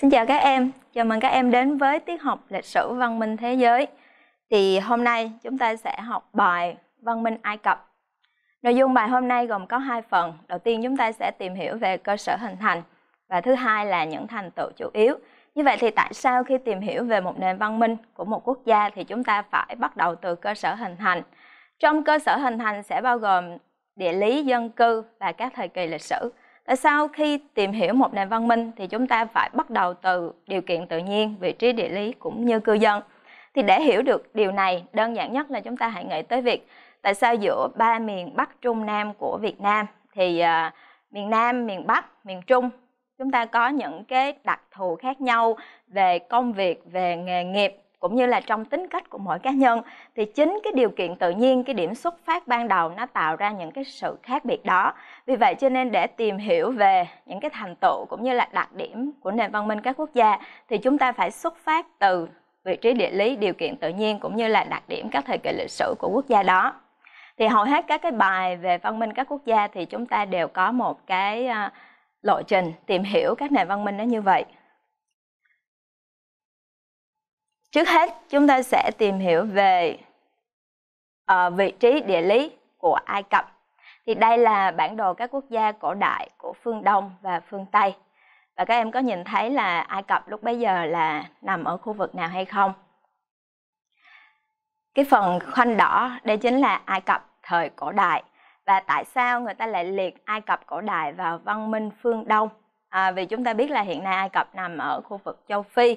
Xin chào các em, chào mừng các em đến với tiết học lịch sử văn minh thế giới. Thì hôm nay chúng ta sẽ học bài văn minh Ai Cập. Nội dung bài hôm nay gồm có hai phần. Đầu tiên chúng ta sẽ tìm hiểu về cơ sở hình thành và thứ hai là những thành tựu chủ yếu. Như vậy thì tại sao khi tìm hiểu về một nền văn minh của một quốc gia thì chúng ta phải bắt đầu từ cơ sở hình thành? Trong cơ sở hình thành sẽ bao gồm địa lý, dân cư và các thời kỳ lịch sử. Ờ, sau khi tìm hiểu một nền văn minh thì chúng ta phải bắt đầu từ điều kiện tự nhiên, vị trí địa lý cũng như cư dân. Thì để hiểu được điều này, đơn giản nhất là chúng ta hãy nghĩ tới việc tại sao giữa ba miền Bắc, Trung, Nam của Việt Nam thì uh, miền Nam, miền Bắc, miền Trung chúng ta có những cái đặc thù khác nhau về công việc, về nghề nghiệp cũng như là trong tính cách của mỗi cá nhân thì chính cái điều kiện tự nhiên cái điểm xuất phát ban đầu nó tạo ra những cái sự khác biệt đó vì vậy cho nên để tìm hiểu về những cái thành tựu cũng như là đặc điểm của nền văn minh các quốc gia thì chúng ta phải xuất phát từ vị trí địa lý điều kiện tự nhiên cũng như là đặc điểm các thời kỳ lịch sử của quốc gia đó thì hầu hết các cái bài về văn minh các quốc gia thì chúng ta đều có một cái à, lộ trình tìm hiểu các nền văn minh nó như vậy Trước hết, chúng ta sẽ tìm hiểu về uh, vị trí địa lý của Ai Cập. Thì đây là bản đồ các quốc gia cổ đại của phương Đông và phương Tây. Và các em có nhìn thấy là Ai Cập lúc bấy giờ là nằm ở khu vực nào hay không? Cái phần khoanh đỏ đây chính là Ai Cập thời cổ đại. Và tại sao người ta lại liệt Ai Cập cổ đại vào văn minh phương Đông? À, vì chúng ta biết là hiện nay Ai Cập nằm ở khu vực châu Phi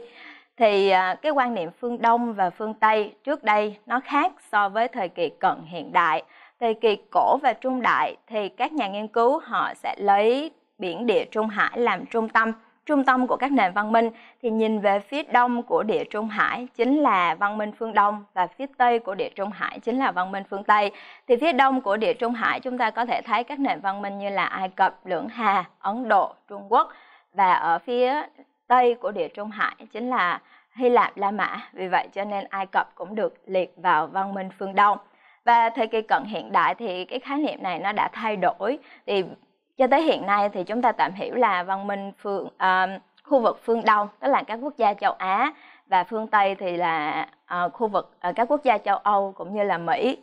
thì à, cái quan niệm phương Đông và phương Tây trước đây nó khác so với thời kỳ cận hiện đại. Thời kỳ cổ và trung đại thì các nhà nghiên cứu họ sẽ lấy biển địa Trung Hải làm trung tâm, trung tâm của các nền văn minh thì nhìn về phía đông của địa Trung Hải chính là văn minh phương Đông và phía tây của địa Trung Hải chính là văn minh phương Tây. Thì phía đông của địa Trung Hải chúng ta có thể thấy các nền văn minh như là Ai Cập, Lưỡng Hà, Ấn Độ, Trung Quốc và ở phía Tây của Địa Trung Hải chính là Hy Lạp La Mã, vì vậy cho nên Ai Cập cũng được liệt vào văn minh phương Đông. Và thời kỳ cận hiện đại thì cái khái niệm này nó đã thay đổi. Thì cho tới hiện nay thì chúng ta tạm hiểu là văn minh phương uh, khu vực phương Đông, tức là các quốc gia châu Á và phương Tây thì là uh, khu vực uh, các quốc gia châu Âu cũng như là Mỹ.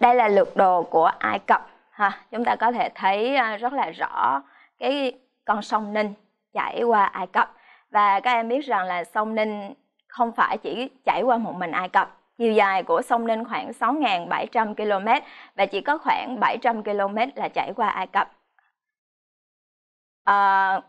Đây là lược đồ của Ai Cập ha chúng ta có thể thấy à, rất là rõ cái con sông Ninh chảy qua Ai Cập và các em biết rằng là sông Ninh không phải chỉ chảy qua một mình Ai Cập chiều dài của sông Ninh khoảng 6.700 km và chỉ có khoảng 700 km là chảy qua Ai Cập à,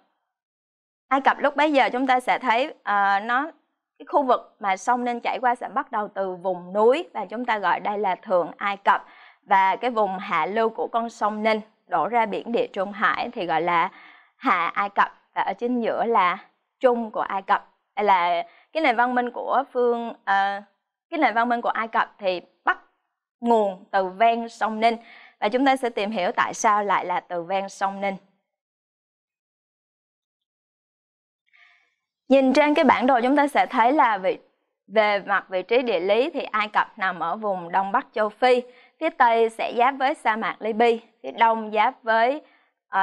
Ai Cập lúc bấy giờ chúng ta sẽ thấy à, nó cái khu vực mà sông Ninh chảy qua sẽ bắt đầu từ vùng núi và chúng ta gọi đây là thượng Ai Cập và cái vùng hạ lưu của con sông Ninh đổ ra biển địa Trung Hải thì gọi là hạ Ai Cập và ở chính giữa là trung của Ai Cập đây là cái nền văn minh của phương uh, cái nền văn minh của Ai Cập thì bắt nguồn từ ven sông Ninh và chúng ta sẽ tìm hiểu tại sao lại là từ ven sông Ninh. Nhìn trên cái bản đồ chúng ta sẽ thấy là vị, về mặt vị trí địa lý thì Ai Cập nằm ở vùng Đông Bắc Châu Phi phía Tây sẽ giáp với sa mạc Libya, phía Đông giáp với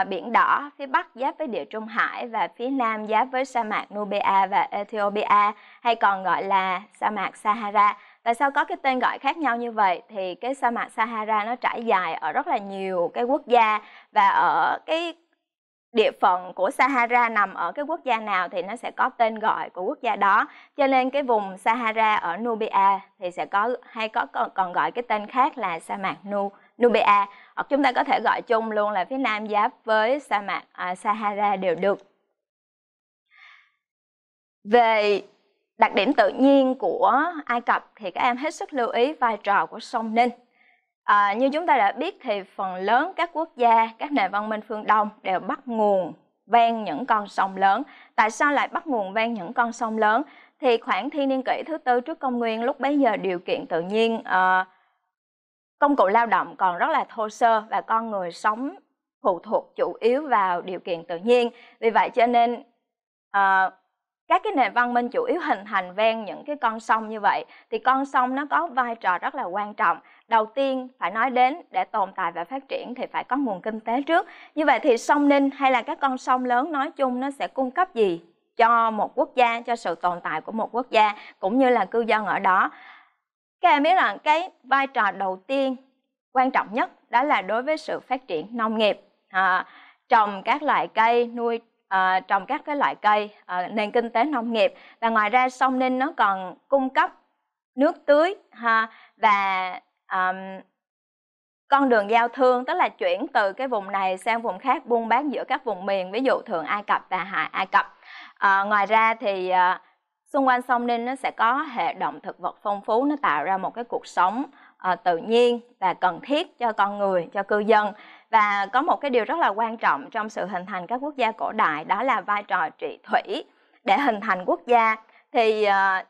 uh, Biển Đỏ, phía Bắc giáp với Địa Trung Hải và phía Nam giáp với sa mạc Nubia và Ethiopia hay còn gọi là sa mạc Sahara. Tại sao có cái tên gọi khác nhau như vậy? Thì cái sa mạc Sahara nó trải dài ở rất là nhiều cái quốc gia và ở cái địa phận của Sahara nằm ở cái quốc gia nào thì nó sẽ có tên gọi của quốc gia đó. Cho nên cái vùng Sahara ở Nubia thì sẽ có hay có còn, gọi cái tên khác là sa mạc Nu Nubia hoặc chúng ta có thể gọi chung luôn là phía nam giáp với sa mạc à, Sahara đều được. Về đặc điểm tự nhiên của Ai Cập thì các em hết sức lưu ý vai trò của sông Ninh. À, như chúng ta đã biết thì phần lớn các quốc gia, các nền văn minh phương Đông đều bắt nguồn ven những con sông lớn. Tại sao lại bắt nguồn ven những con sông lớn? Thì khoảng thiên niên kỷ thứ tư trước công nguyên lúc bấy giờ điều kiện tự nhiên, uh, công cụ lao động còn rất là thô sơ và con người sống phụ thuộc chủ yếu vào điều kiện tự nhiên. Vì vậy cho nên uh, các cái nền văn minh chủ yếu hình thành ven những cái con sông như vậy thì con sông nó có vai trò rất là quan trọng đầu tiên phải nói đến để tồn tại và phát triển thì phải có nguồn kinh tế trước như vậy thì sông ninh hay là các con sông lớn nói chung nó sẽ cung cấp gì cho một quốc gia cho sự tồn tại của một quốc gia cũng như là cư dân ở đó các em biết rằng cái vai trò đầu tiên quan trọng nhất đó là đối với sự phát triển nông nghiệp à, trồng các loại cây nuôi à, trồng các cái loại cây à, nền kinh tế nông nghiệp và ngoài ra sông ninh nó còn cung cấp nước tưới ha, và um, con đường giao thương tức là chuyển từ cái vùng này sang vùng khác buôn bán giữa các vùng miền ví dụ thường ai cập và hải ai cập à, ngoài ra thì à, xung quanh sông ninh nó sẽ có hệ động thực vật phong phú nó tạo ra một cái cuộc sống à, tự nhiên và cần thiết cho con người cho cư dân và có một cái điều rất là quan trọng trong sự hình thành các quốc gia cổ đại đó là vai trò trị thủy để hình thành quốc gia thì à,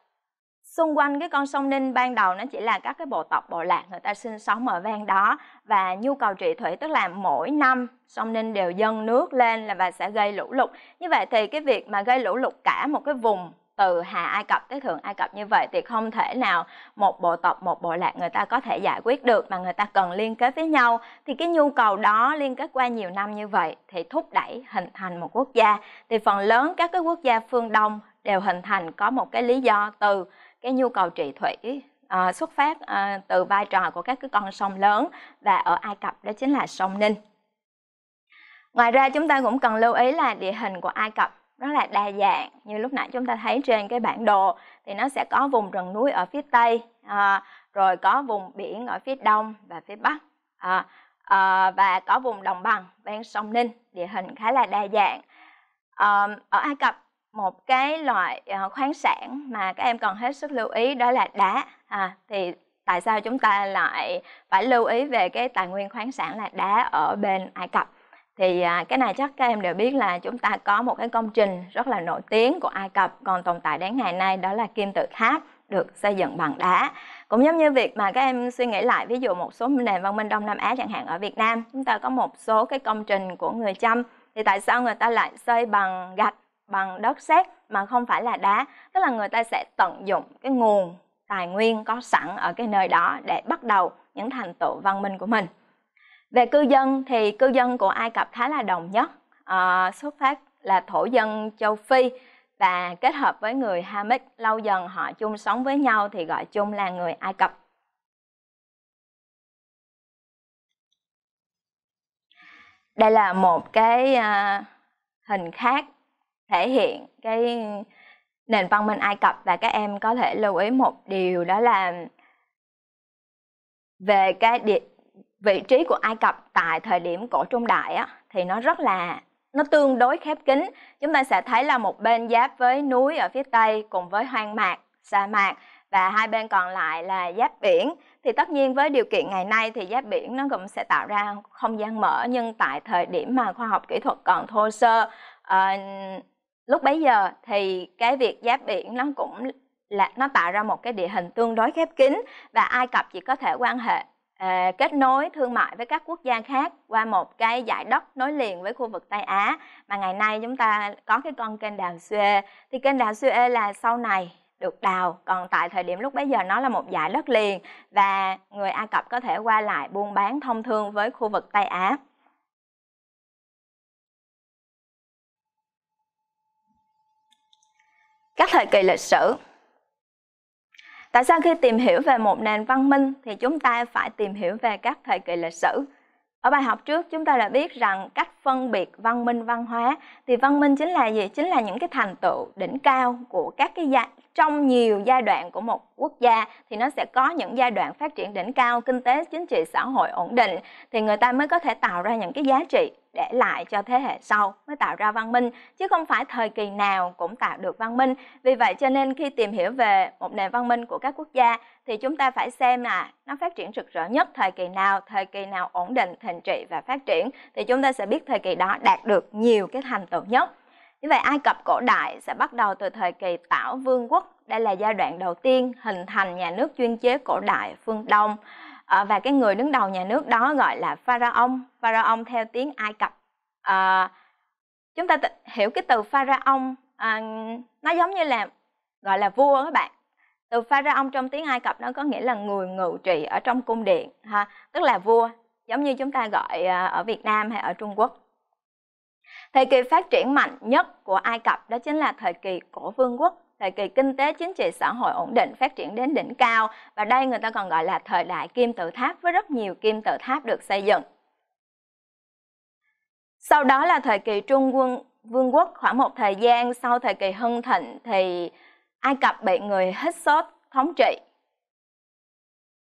xung quanh cái con sông Ninh ban đầu nó chỉ là các cái bộ tộc bộ lạc người ta sinh sống ở ven đó và nhu cầu trị thủy tức là mỗi năm sông Ninh đều dâng nước lên là và sẽ gây lũ lụt như vậy thì cái việc mà gây lũ lụt cả một cái vùng từ Hà Ai Cập tới Thượng Ai Cập như vậy thì không thể nào một bộ tộc, một bộ lạc người ta có thể giải quyết được mà người ta cần liên kết với nhau. Thì cái nhu cầu đó liên kết qua nhiều năm như vậy thì thúc đẩy hình thành một quốc gia. Thì phần lớn các cái quốc gia phương Đông đều hình thành có một cái lý do từ cái nhu cầu trị thủy à, xuất phát à, từ vai trò của các cái con sông lớn và ở Ai Cập đó chính là sông Ninh. Ngoài ra chúng ta cũng cần lưu ý là địa hình của Ai Cập rất là đa dạng như lúc nãy chúng ta thấy trên cái bản đồ thì nó sẽ có vùng rừng núi ở phía tây à, rồi có vùng biển ở phía đông và phía bắc à, à, và có vùng đồng bằng ven sông Ninh địa hình khá là đa dạng à, ở Ai Cập một cái loại ờ, khoáng sản mà các em cần hết sức lưu ý đó là đá à, thì tại sao chúng ta lại phải lưu ý về cái tài nguyên khoáng sản là đá ở bên Ai Cập thì à, cái này chắc các em đều biết là chúng ta có một cái công trình rất là nổi tiếng của Ai Cập còn tồn tại đến ngày nay đó là kim tự tháp được xây dựng bằng đá cũng giống như việc mà các em suy nghĩ lại ví dụ một số nền văn minh Đông Nam Á chẳng hạn ở Việt Nam chúng ta có một số cái công trình của người Chăm thì tại sao người ta lại xây bằng gạch bằng đất sét mà không phải là đá tức là người ta sẽ tận dụng cái nguồn tài nguyên có sẵn ở cái nơi đó để bắt đầu những thành tựu văn minh của mình về cư dân thì cư dân của ai cập khá là đồng nhất à, xuất phát là thổ dân châu phi và kết hợp với người Hamic lâu dần họ chung sống với nhau thì gọi chung là người Ai Cập. Đây là một cái uh, hình khác thể hiện cái nền văn minh Ai Cập và các em có thể lưu ý một điều đó là về cái địa, vị trí của Ai Cập tại thời điểm cổ trung đại á, thì nó rất là nó tương đối khép kín chúng ta sẽ thấy là một bên giáp với núi ở phía tây cùng với hoang mạc sa mạc và hai bên còn lại là giáp biển thì tất nhiên với điều kiện ngày nay thì giáp biển nó cũng sẽ tạo ra không gian mở nhưng tại thời điểm mà khoa học kỹ thuật còn thô sơ uh, lúc bấy giờ thì cái việc giáp biển nó cũng là nó tạo ra một cái địa hình tương đối khép kín và Ai Cập chỉ có thể quan hệ uh, kết nối thương mại với các quốc gia khác qua một cái dải đất nối liền với khu vực Tây Á mà ngày nay chúng ta có cái con kênh đào Suez thì kênh đào Suez là sau này được đào còn tại thời điểm lúc bấy giờ nó là một dải đất liền và người Ai Cập có thể qua lại buôn bán thông thương với khu vực Tây Á các thời kỳ lịch sử. Tại sao khi tìm hiểu về một nền văn minh thì chúng ta phải tìm hiểu về các thời kỳ lịch sử? Ở bài học trước chúng ta đã biết rằng cách phân biệt văn minh văn hóa thì văn minh chính là gì? Chính là những cái thành tựu đỉnh cao của các cái trong nhiều giai đoạn của một quốc gia thì nó sẽ có những giai đoạn phát triển đỉnh cao kinh tế chính trị xã hội ổn định thì người ta mới có thể tạo ra những cái giá trị để lại cho thế hệ sau mới tạo ra văn minh chứ không phải thời kỳ nào cũng tạo được văn minh vì vậy cho nên khi tìm hiểu về một nền văn minh của các quốc gia thì chúng ta phải xem là nó phát triển rực rỡ nhất thời kỳ nào thời kỳ nào ổn định thịnh trị và phát triển thì chúng ta sẽ biết thời kỳ đó đạt được nhiều cái thành tựu nhất như vậy Ai Cập cổ đại sẽ bắt đầu từ thời kỳ Tảo Vương quốc. Đây là giai đoạn đầu tiên hình thành nhà nước chuyên chế cổ đại phương Đông. À, và cái người đứng đầu nhà nước đó gọi là pharaon. Pharaon theo tiếng Ai Cập. À, chúng ta hiểu cái từ pharaon à, nó giống như là gọi là vua các bạn. Từ pharaon trong tiếng Ai Cập nó có nghĩa là người ngự trị ở trong cung điện ha, tức là vua, giống như chúng ta gọi ở Việt Nam hay ở Trung Quốc. Thời kỳ phát triển mạnh nhất của Ai Cập đó chính là thời kỳ cổ vương quốc, thời kỳ kinh tế chính trị xã hội ổn định phát triển đến đỉnh cao và đây người ta còn gọi là thời đại kim tự tháp với rất nhiều kim tự tháp được xây dựng. Sau đó là thời kỳ Trung quân vương quốc khoảng một thời gian sau thời kỳ hưng thịnh thì Ai Cập bị người Hyksos thống trị.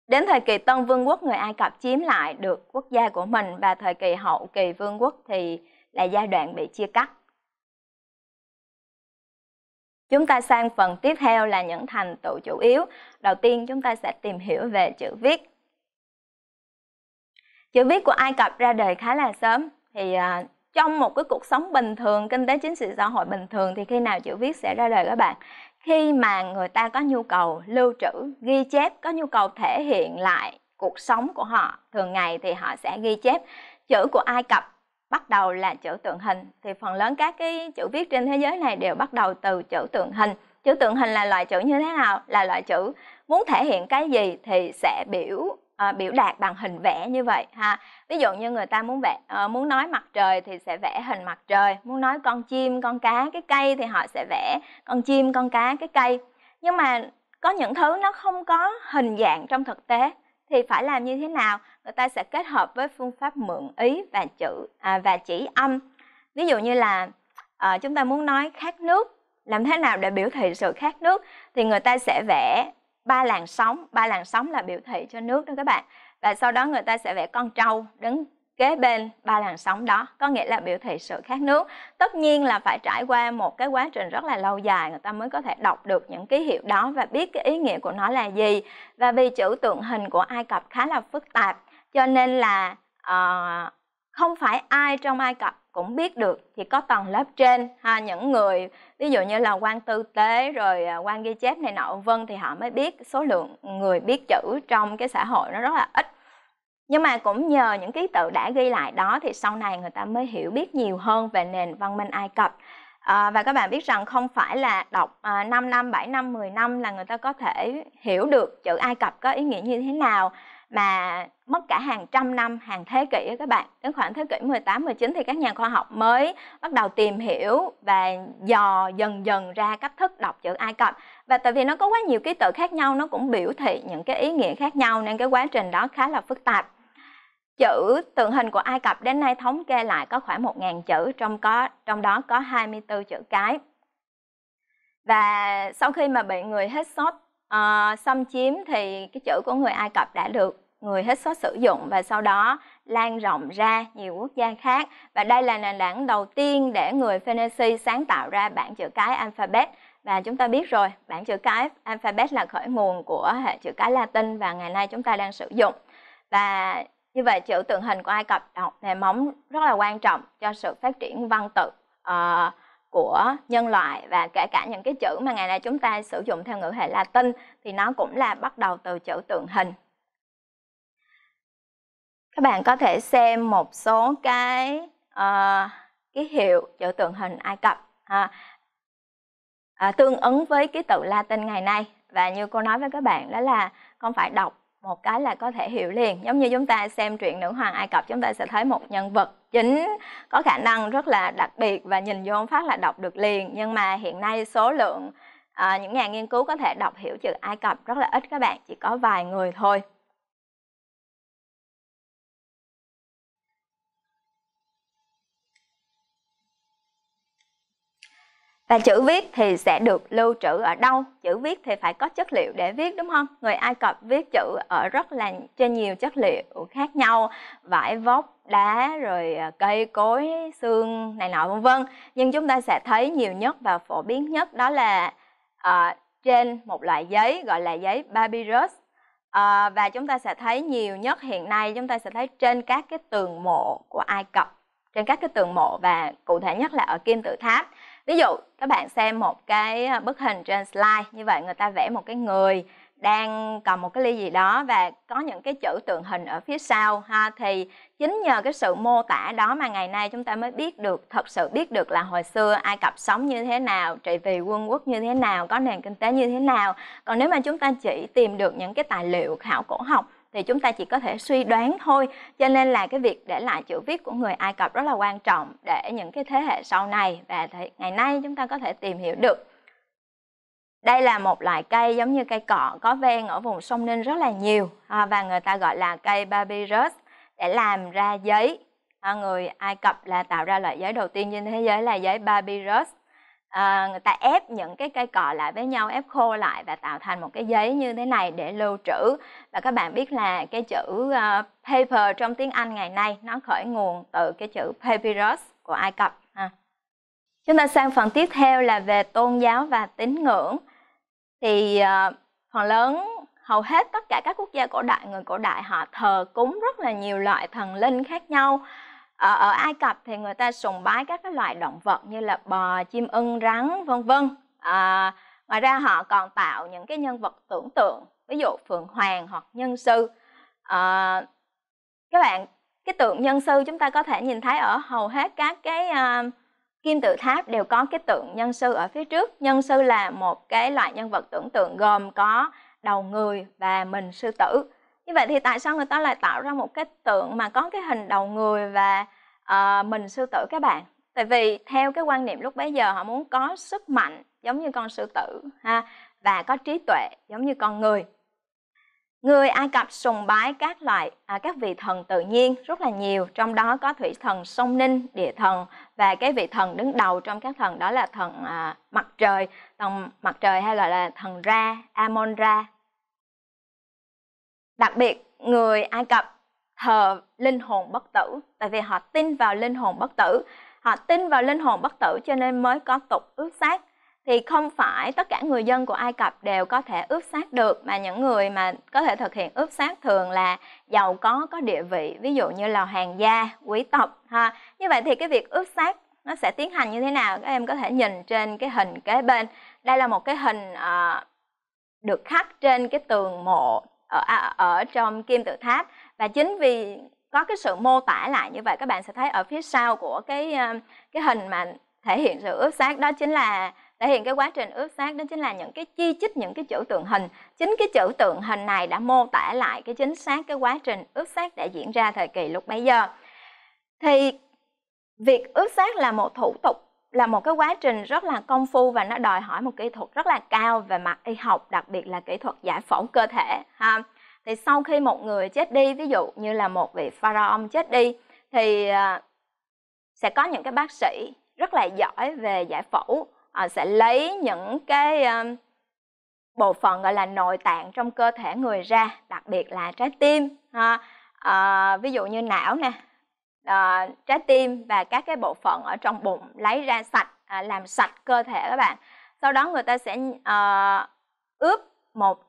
Đến thời kỳ Tân Vương quốc người Ai Cập chiếm lại được quốc gia của mình và thời kỳ hậu kỳ vương quốc thì là giai đoạn bị chia cắt. Chúng ta sang phần tiếp theo là những thành tựu chủ yếu. Đầu tiên chúng ta sẽ tìm hiểu về chữ viết. Chữ viết của Ai Cập ra đời khá là sớm. Thì à, trong một cái cuộc sống bình thường, kinh tế chính trị xã hội bình thường thì khi nào chữ viết sẽ ra đời các bạn? Khi mà người ta có nhu cầu lưu trữ, ghi chép, có nhu cầu thể hiện lại cuộc sống của họ thường ngày thì họ sẽ ghi chép chữ của Ai Cập bắt đầu là chữ tượng hình thì phần lớn các cái chữ viết trên thế giới này đều bắt đầu từ chữ tượng hình chữ tượng hình là loại chữ như thế nào là loại chữ muốn thể hiện cái gì thì sẽ biểu à, biểu đạt bằng hình vẽ như vậy ha ví dụ như người ta muốn vẽ à, muốn nói mặt trời thì sẽ vẽ hình mặt trời muốn nói con chim con cá cái cây thì họ sẽ vẽ con chim con cá cái cây nhưng mà có những thứ nó không có hình dạng trong thực tế thì phải làm như thế nào người ta sẽ kết hợp với phương pháp mượn ý và chữ à, và chỉ âm ví dụ như là à, chúng ta muốn nói khát nước làm thế nào để biểu thị sự khát nước thì người ta sẽ vẽ ba làn sóng ba làn sóng là biểu thị cho nước đó các bạn và sau đó người ta sẽ vẽ con trâu đứng kế bên ba làn sóng đó có nghĩa là biểu thị sự khát nước tất nhiên là phải trải qua một cái quá trình rất là lâu dài người ta mới có thể đọc được những ký hiệu đó và biết cái ý nghĩa của nó là gì và vì chữ tượng hình của ai cập khá là phức tạp cho nên là uh, không phải ai trong ai cập cũng biết được thì có tầng lớp trên ha những người ví dụ như là quan tư tế rồi ờ, quan ghi chép này nọ vân thì họ mới biết số lượng người biết chữ trong cái xã hội nó rất là ít nhưng mà cũng nhờ những ký tự đã ghi lại đó thì sau này người ta mới hiểu biết nhiều hơn về nền văn minh Ai Cập à, và các bạn biết rằng không phải là đọc à, 5 năm 7 năm 10 năm là người ta có thể hiểu được chữ Ai Cập có ý nghĩa như thế nào mà mất cả hàng trăm năm, hàng thế kỷ các bạn. Đến khoảng thế kỷ 18, 19 thì các nhà khoa học mới bắt đầu tìm hiểu và dò dần dần ra cách thức đọc chữ Ai Cập. Và tại vì nó có quá nhiều ký tự khác nhau, nó cũng biểu thị những cái ý nghĩa khác nhau nên cái quá trình đó khá là phức tạp. Chữ tượng hình của Ai Cập đến nay thống kê lại có khoảng 1.000 chữ, trong có trong đó có 24 chữ cái. Và sau khi mà bị người hết sốt à, xâm chiếm thì cái chữ của người Ai Cập đã được người hết sức sử dụng và sau đó lan rộng ra nhiều quốc gia khác và đây là nền tảng đầu tiên để người Phoenixi sáng tạo ra bảng chữ cái alphabet và chúng ta biết rồi bảng chữ cái alphabet là khởi nguồn của hệ chữ cái Latin và ngày nay chúng ta đang sử dụng và như vậy chữ tượng hình của Ai Cập là móng rất là quan trọng cho sự phát triển văn tự uh, của nhân loại và kể cả những cái chữ mà ngày nay chúng ta sử dụng theo ngữ hệ Latin thì nó cũng là bắt đầu từ chữ tượng hình. Các bạn có thể xem một số cái uh, ký hiệu chữ tượng hình Ai Cập uh, uh, tương ứng với ký tự Latin ngày nay và như cô nói với các bạn đó là không phải đọc một cái là có thể hiểu liền giống như chúng ta xem truyện nữ hoàng ai cập chúng ta sẽ thấy một nhân vật chính có khả năng rất là đặc biệt và nhìn vô phát là đọc được liền nhưng mà hiện nay số lượng à, những nhà nghiên cứu có thể đọc hiểu chữ ai cập rất là ít các bạn chỉ có vài người thôi Và chữ viết thì sẽ được lưu trữ ở đâu? Chữ viết thì phải có chất liệu để viết đúng không? Người Ai Cập viết chữ ở rất là trên nhiều chất liệu khác nhau, vải vóc, đá, rồi à, cây cối, xương này nọ vân vân. Nhưng chúng ta sẽ thấy nhiều nhất và phổ biến nhất đó là uh, trên một loại giấy gọi là giấy papyrus. Uh, à, và chúng ta sẽ thấy nhiều nhất hiện nay chúng ta sẽ thấy trên các cái tường mộ của Ai Cập trên các cái tường mộ và cụ thể nhất là ở kim tự tháp ví dụ các bạn xem một cái à, bức hình trên slide như vậy người ta vẽ một cái người đang cầm một cái ly gì đó và có những cái chữ tượng hình ở phía sau ha thì chính nhờ cái sự mô tả đó mà ngày nay chúng ta mới biết được thật sự biết được là hồi xưa Ai Cập sống như thế nào trị vì quân quốc như thế nào có nền kinh tế như thế nào còn nếu mà chúng ta chỉ tìm được những cái tài liệu khảo cổ học thì chúng ta chỉ có thể suy đoán thôi cho nên là cái việc để lại chữ viết của người Ai Cập rất là quan trọng để những cái thế hệ sau này và ngày nay chúng ta có thể tìm hiểu được đây là một loại cây giống như cây cọ có ven ở vùng sông Ninh rất là nhiều à, và người ta gọi là cây papyrus để làm ra giấy à, người Ai Cập là tạo ra loại giấy đầu tiên trên thế giới là giấy papyrus à, người ta ép những cái cây cọ lại với nhau ép khô lại và tạo thành một cái giấy như thế này để lưu trữ và các bạn biết là cái chữ uh, paper trong tiếng Anh ngày nay nó khởi nguồn từ cái chữ papyrus của Ai Cập ha. Chúng ta sang phần tiếp theo là về tôn giáo và tín ngưỡng thì uh, phần lớn hầu hết tất cả các quốc gia cổ đại người cổ đại họ thờ cúng rất là nhiều loại thần linh khác nhau ở, ờ, ở Ai Cập thì người ta sùng bái các cái loài động vật như là bò, chim ưng, rắn, vân vân. À, ngoài ra họ còn tạo những cái nhân vật tưởng tượng, ví dụ Phượng Hoàng hoặc Nhân Sư. À, các bạn, cái tượng Nhân Sư chúng ta có thể nhìn thấy ở hầu hết các cái uh, kim tự tháp đều có cái tượng Nhân Sư ở phía trước. Nhân Sư là một cái loại nhân vật tưởng tượng gồm có đầu người và mình sư tử như vậy thì tại sao người ta lại tạo ra một cái tượng mà có cái hình đầu người và uh, mình sư tử các bạn tại vì theo cái quan niệm lúc bấy giờ họ muốn có sức mạnh giống như con sư tử ha và có trí tuệ giống như con người người ai cập sùng bái các loại à, các vị thần tự nhiên rất là nhiều trong đó có thủy thần sông ninh địa thần và cái vị thần đứng đầu trong các thần đó là thần à, mặt trời thần mặt trời hay gọi là thần ra amon ra đặc biệt người ai cập thờ linh hồn bất tử tại vì họ tin vào linh hồn bất tử họ tin vào linh hồn bất tử cho nên mới có tục ướp xác thì không phải tất cả người dân của ai cập đều có thể ướp xác được mà những người mà có thể thực hiện ướp xác thường là giàu có có địa vị ví dụ như là hoàng gia quý tộc ha như vậy thì cái việc ướp xác nó sẽ tiến hành như thế nào các em có thể nhìn trên cái hình kế bên đây là một cái hình uh, được khắc trên cái tường mộ ở à, ở trong kim tự tháp và chính vì có cái sự mô tả lại như vậy các bạn sẽ thấy ở phía sau của cái ờ, cái hình mà thể hiện sự ướp xác đó chính là thể hiện cái quá trình ướp xác đó chính là những cái chi chích những cái chữ tượng hình chính cái chữ tượng hình này đã mô tả lại cái chính xác cái quá trình ướp xác đã diễn ra thời kỳ lúc bấy giờ thì việc ướp xác là một thủ tục là một cái quá trình rất là công phu và nó đòi hỏi một kỹ thuật rất là cao về mặt y học đặc biệt là kỹ thuật giải phẫu cơ thể ha thì sau khi một người chết đi ví dụ như là một vị pharaoh chết đi thì à, sẽ có những cái bác sĩ rất là giỏi về giải phẫu à, sẽ lấy những cái à, bộ phận gọi là nội tạng trong cơ thể người ra đặc biệt là trái tim ha à, ví dụ như não nè uh, trái tim và các cái bộ phận ở trong bụng lấy ra sạch uh, làm sạch cơ thể các bạn sau đó người ta sẽ uh, ướp một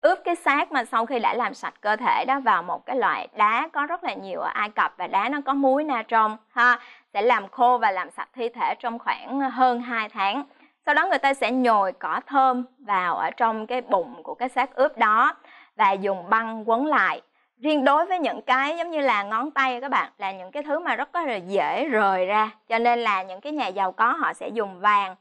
ướp cái xác mà sau khi đã làm sạch cơ thể đó vào một cái loại đá có rất là nhiều ở Ai Cập và đá nó có muối natron ha sẽ làm khô và làm sạch thi thể trong khoảng hơn 2 tháng sau đó người ta sẽ nhồi cỏ thơm vào ở trong cái bụng của cái xác ướp đó và dùng băng quấn lại riêng đối với những cái giống như là ngón tay các bạn là những cái thứ mà rất là dễ rời ra cho nên là những cái nhà giàu có họ sẽ dùng vàng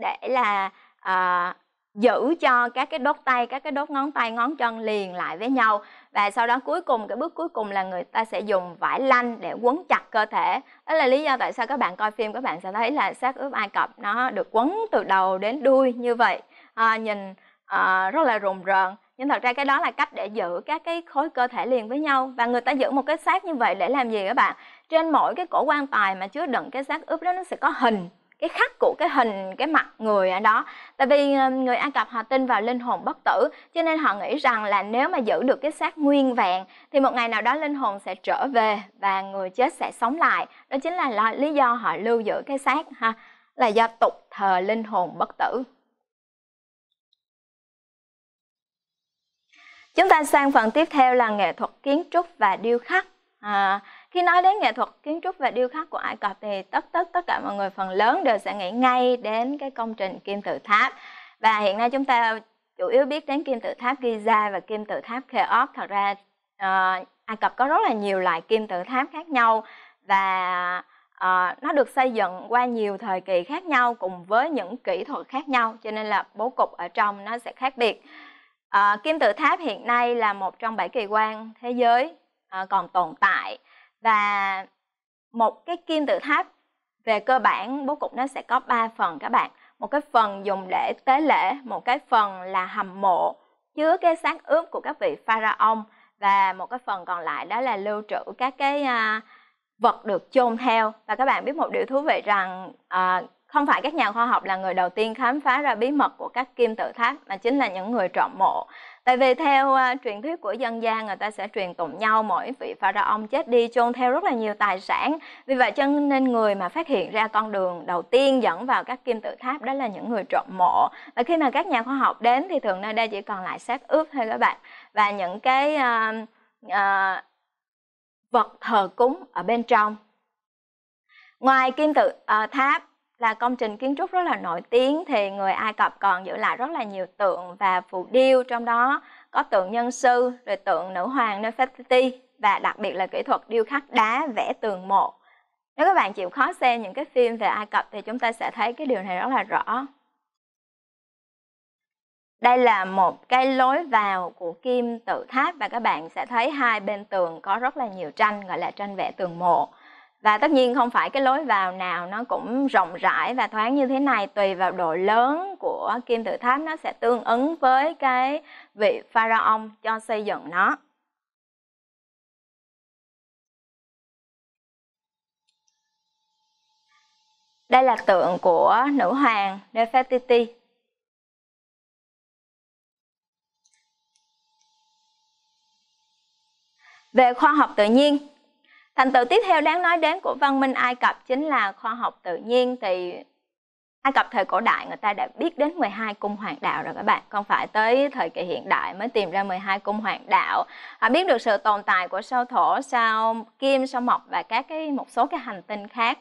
để là à, giữ cho các cái đốt tay các cái đốt ngón tay ngón chân liền lại với nhau và sau đó cuối cùng cái bước cuối cùng là người ta sẽ dùng vải lanh để quấn chặt cơ thể đó là lý do tại sao các bạn coi phim các bạn sẽ thấy là xác ướp ai cập nó được quấn từ đầu đến đuôi như vậy à, nhìn à, rất là rùng rợn nhưng thật ra cái đó là cách để giữ các cái khối cơ thể liền với nhau và người ta giữ một cái xác như vậy để làm gì các bạn trên mỗi cái cổ quan tài mà chứa đựng cái xác ướp đó nó sẽ có hình cái khắc của cái hình cái mặt người ở đó tại vì ờ, người ai cập họ tin vào linh hồn bất tử cho nên họ nghĩ rằng là nếu mà giữ được cái xác nguyên vẹn thì một ngày nào đó linh hồn sẽ trở về và người chết sẽ sống lại đó chính là lý do họ lưu giữ cái xác ha là do tục thờ linh hồn bất tử Chúng ta sang phần tiếp theo là nghệ thuật kiến trúc và điêu khắc. À, khi nói đến nghệ thuật kiến trúc và điêu khắc của Ai Cập thì tất tất tất cả mọi người phần lớn đều sẽ nghĩ ngay đến cái công trình kim tự tháp. Và hiện nay chúng ta chủ yếu biết đến kim tự tháp Giza và kim tự tháp Khéops Thật ra uh, Ai Cập có rất là nhiều loại kim tự tháp khác nhau và uh, nó được xây dựng qua nhiều thời kỳ khác nhau cùng với những kỹ thuật khác nhau cho nên là bố cục ở trong nó sẽ khác biệt. À, kim tự tháp hiện nay là một trong bảy kỳ quan thế giới à, còn tồn tại và một cái kim tự tháp về cơ bản bố cục nó sẽ có 3 phần các bạn một cái phần dùng để tế lễ một cái phần là hầm mộ chứa cái xác ướp của các vị pharaoh và một cái phần còn lại đó là lưu trữ các cái à, vật được chôn theo và các bạn biết một điều thú vị rằng à, không phải các nhà khoa học là người đầu tiên khám phá ra bí mật của các kim tự tháp mà chính là những người trộm mộ. Tại vì theo uh, truyền thuyết của dân gian người ta sẽ truyền tụng nhau mỗi vị pharaoh chết đi chôn theo rất là nhiều tài sản. Vì vậy cho nên người mà phát hiện ra con đường đầu tiên dẫn vào các kim tự tháp đó là những người trộm mộ. Và khi mà các nhà khoa học đến thì thường nơi đây chỉ còn lại xác ướp thôi các bạn. Và những cái uh, uh, vật thờ cúng ở bên trong. Ngoài kim tự uh, tháp là công trình kiến trúc rất là nổi tiếng thì người Ai Cập còn giữ lại rất là nhiều tượng và phù điêu trong đó có tượng nhân sư, rồi tượng nữ hoàng Nefertiti và đặc biệt là kỹ thuật điêu khắc đá vẽ tường mộ. Nếu các bạn chịu khó xem những cái phim về Ai Cập thì chúng ta sẽ thấy cái điều này rất là rõ. Đây là một cái lối vào của kim tự tháp và các bạn sẽ thấy hai bên tường có rất là nhiều tranh gọi là tranh vẽ tường mộ và tất nhiên không phải cái lối vào nào nó cũng rộng rãi và thoáng như thế này tùy vào độ lớn của kim tự tháp nó sẽ tương ứng với cái vị pharaoh cho xây dựng nó Đây là tượng của nữ hoàng Nefertiti. Về khoa học tự nhiên, Thành tựu tiếp theo đáng nói đến của văn minh Ai Cập chính là khoa học tự nhiên thì Ai Cập thời cổ đại người ta đã biết đến 12 cung hoàng đạo rồi các bạn Không phải tới thời kỳ hiện đại mới tìm ra 12 cung hoàng đạo họ Biết được sự tồn tại của sao thổ, sao kim, sao mộc và các cái một số cái hành tinh khác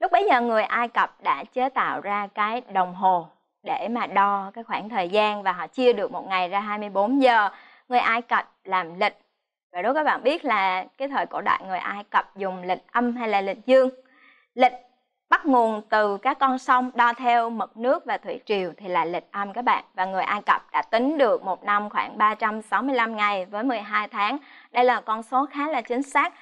Lúc bấy giờ người Ai Cập đã chế tạo ra cái đồng hồ để mà đo cái khoảng thời gian và họ chia được một ngày ra 24 giờ. Người Ai Cập làm lịch và đố các bạn biết là cái thời cổ đại người ai cập dùng lịch âm hay là lịch dương lịch bắt nguồn từ các con sông đo theo mực nước và thủy triều thì là lịch âm các bạn và người Ai Cập đã tính được một năm khoảng 365 ngày với 12 tháng đây là con số khá là chính xác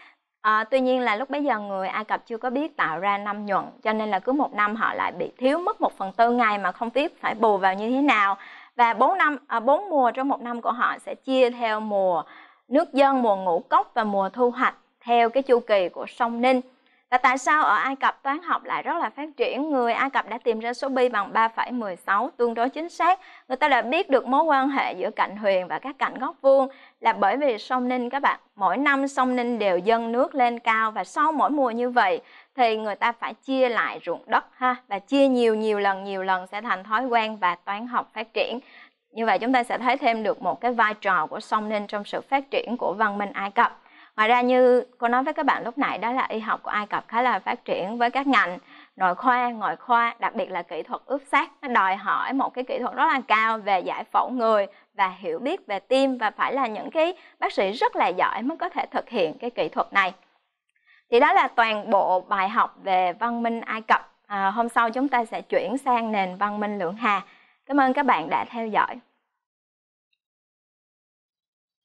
à, tuy nhiên là lúc bấy giờ người Ai Cập chưa có biết tạo ra năm nhuận cho nên là cứ một năm họ lại bị thiếu mất một phần tư ngày mà không biết phải bù vào như thế nào và bốn năm à, bốn mùa trong một năm của họ sẽ chia theo mùa nước dân mùa ngũ cốc và mùa thu hoạch theo cái chu kỳ của sông Ninh. Và tại sao ở Ai Cập toán học lại rất là phát triển? Người Ai Cập đã tìm ra số pi bằng 3,16 tương đối chính xác. Người ta đã biết được mối quan hệ giữa cạnh huyền và các cạnh góc vuông là bởi vì sông Ninh các bạn, mỗi năm sông Ninh đều dâng nước lên cao và sau mỗi mùa như vậy thì người ta phải chia lại ruộng đất ha và chia nhiều nhiều lần nhiều lần sẽ thành thói quen và toán học phát triển. Như vậy chúng ta sẽ thấy thêm được một cái vai trò của sông ninh trong sự phát triển của văn minh Ai Cập. Ngoài ra như cô nói với các bạn lúc nãy đó là y học của Ai Cập khá là phát triển với các ngành nội khoa, ngoại khoa, đặc biệt là kỹ thuật ướp xác nó đòi hỏi một cái kỹ thuật rất là cao về giải phẫu người và hiểu biết về tim và phải là những cái bác sĩ rất là giỏi mới có thể thực hiện cái kỹ thuật này. Thì đó là toàn bộ bài học về văn minh Ai Cập. À, hôm sau chúng ta sẽ chuyển sang nền văn minh Lượng Hà. Cảm ơn các bạn đã theo dõi.